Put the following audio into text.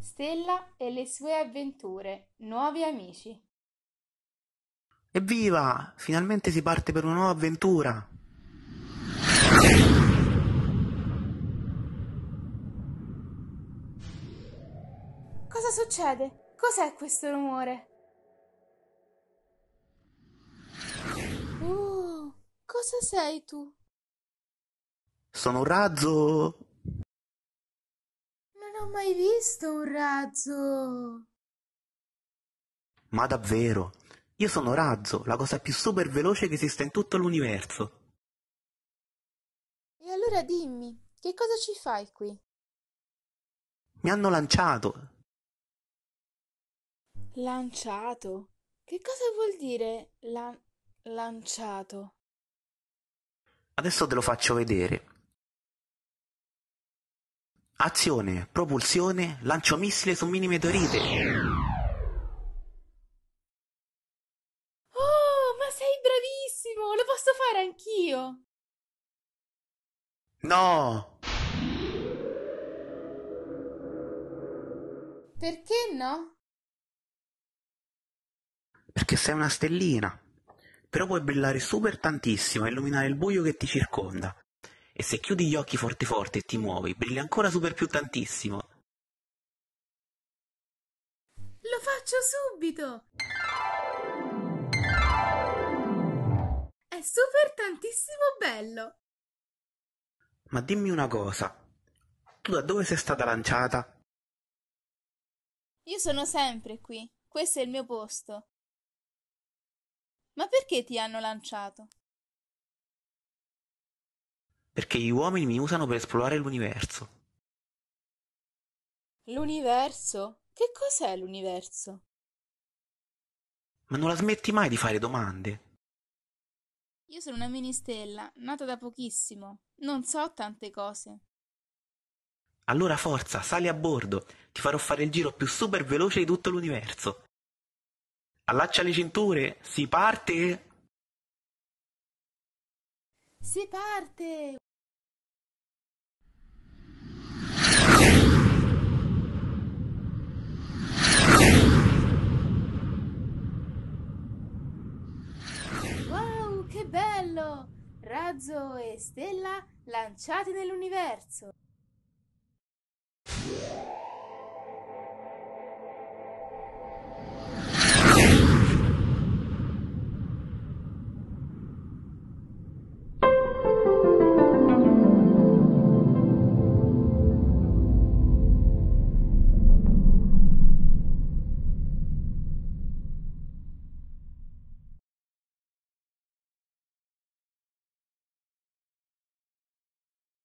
Stella e le sue avventure, nuovi amici. Evviva! Finalmente si parte per una nuova avventura! Cosa succede? Cos'è questo rumore? Uh, cosa sei tu? Sono un razzo! non ho mai visto un razzo. Ma davvero? Io sono razzo, la cosa più super veloce che esista in tutto l'universo. E allora dimmi, che cosa ci fai qui? Mi hanno lanciato. Lanciato? Che cosa vuol dire lan- lanciato? Adesso te lo faccio vedere. Azione, propulsione, lancio missile su mini meteorite. Oh, ma sei bravissimo! Lo posso fare anch'io! No! Perché no? Perché sei una stellina. Però puoi brillare super tantissimo e illuminare il buio che ti circonda e se chiudi gli occhi forte forte e ti muovi, brilli ancora super più tantissimo. Lo faccio subito! È super tantissimo bello! Ma dimmi una cosa, tu da dove sei stata lanciata? Io sono sempre qui, questo è il mio posto. Ma perché ti hanno lanciato? perché gli uomini mi usano per esplorare l'universo. L'universo? Che cos'è l'universo? Ma non la smetti mai di fare domande? Io sono una mini stella, nata da pochissimo. Non so tante cose. Allora forza, sali a bordo. Ti farò fare il giro più super veloce di tutto l'universo. Allaccia le cinture, si parte. Si parte! cielo, razzo e stella lanciati nell'universo.